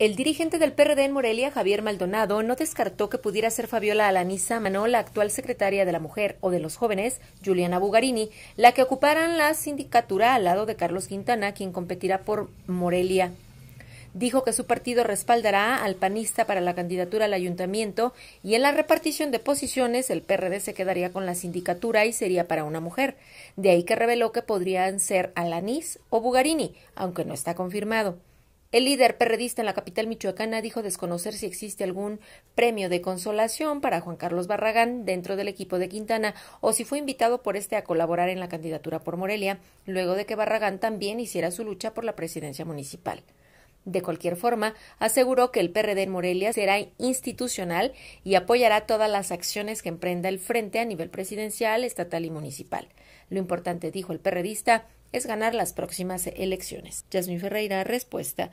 El dirigente del PRD en Morelia, Javier Maldonado, no descartó que pudiera ser Fabiola Alanisa Manó, la actual secretaria de la Mujer o de los Jóvenes, Juliana Bugarini, la que ocuparan la sindicatura al lado de Carlos Quintana, quien competirá por Morelia. Dijo que su partido respaldará al panista para la candidatura al ayuntamiento y en la repartición de posiciones el PRD se quedaría con la sindicatura y sería para una mujer. De ahí que reveló que podrían ser Alanís o Bugarini, aunque no está confirmado. El líder perredista en la capital michoacana dijo desconocer si existe algún premio de consolación para Juan Carlos Barragán dentro del equipo de Quintana o si fue invitado por este a colaborar en la candidatura por Morelia, luego de que Barragán también hiciera su lucha por la presidencia municipal. De cualquier forma, aseguró que el PRD en Morelia será institucional y apoyará todas las acciones que emprenda el frente a nivel presidencial, estatal y municipal. Lo importante, dijo el perredista, es ganar las próximas elecciones. Jasmine Ferreira, respuesta